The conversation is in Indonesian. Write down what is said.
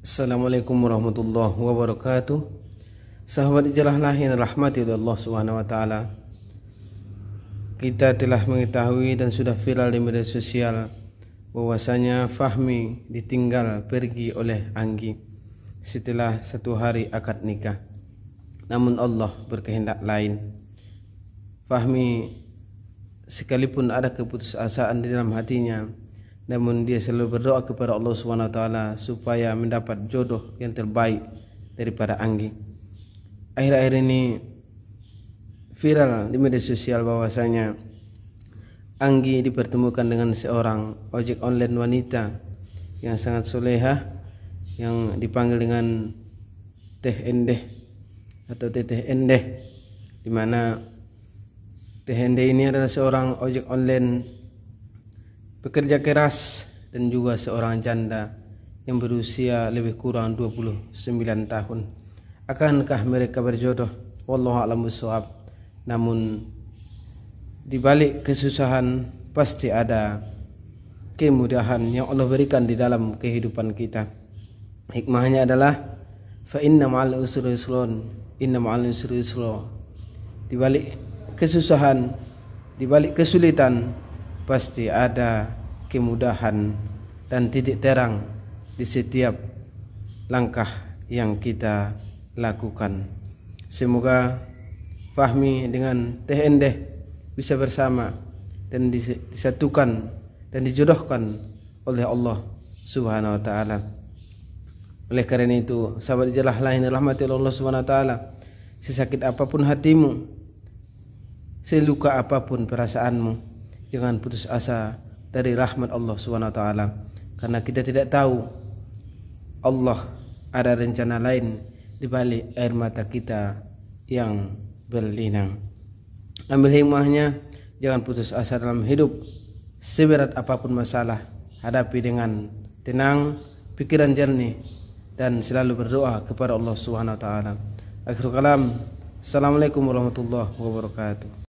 Assalamualaikum warahmatullahi wabarakatuh Sahabat ijarahlah yang rahmati Allah subhanahu wa ta'ala Kita telah mengetahui dan sudah viral di media sosial bahwasanya Fahmi ditinggal pergi oleh Anggi setelah satu hari akad nikah Namun Allah berkehendak lain Fahmi sekalipun ada keputusasaan di dalam hatinya namun dia selalu berdoa kepada Allah Subhanahu wa taala supaya mendapat jodoh yang terbaik daripada Anggi. Akhir-akhir ini viral di media sosial bahwasanya Anggi dipertemukan dengan seorang ojek online wanita yang sangat soleha yang dipanggil dengan Teh Endeh atau Teteh Endeh di mana Teh Endeh ini adalah seorang ojek online pekerja keras dan juga seorang janda yang berusia lebih kurang 29 tahun. Akankah mereka berjodoh? Wallahu a'lam bishawab. Namun di balik kesusahan pasti ada kemudahan yang Allah berikan di dalam kehidupan kita. Hikmahnya adalah fa inna ma'al usri yusrun, inna ma'al usri yusra. Di balik kesusahan, di balik kesulitan pasti ada kemudahan dan titik terang di setiap langkah yang kita lakukan. Semoga Fahmi dengan TND bisa bersama dan disatukan dan dijodohkan oleh Allah Subhanahu wa taala. Oleh karena itu, sahabat jelah lain rahmati Allah Subhanahu wa taala. Sesakit apapun hatimu, seluka apapun perasaanmu, jangan putus asa dari rahmat Allah swt karena kita tidak tahu Allah ada rencana lain di balik air mata kita yang berlinang. Ambil hikmahnya, jangan putus asa dalam hidup. Seberat apapun masalah, hadapi dengan tenang, pikiran jernih dan selalu berdoa kepada Allah Subhanahu wa taala. Akhirul kalam. Assalamualaikum warahmatullahi wabarakatuh.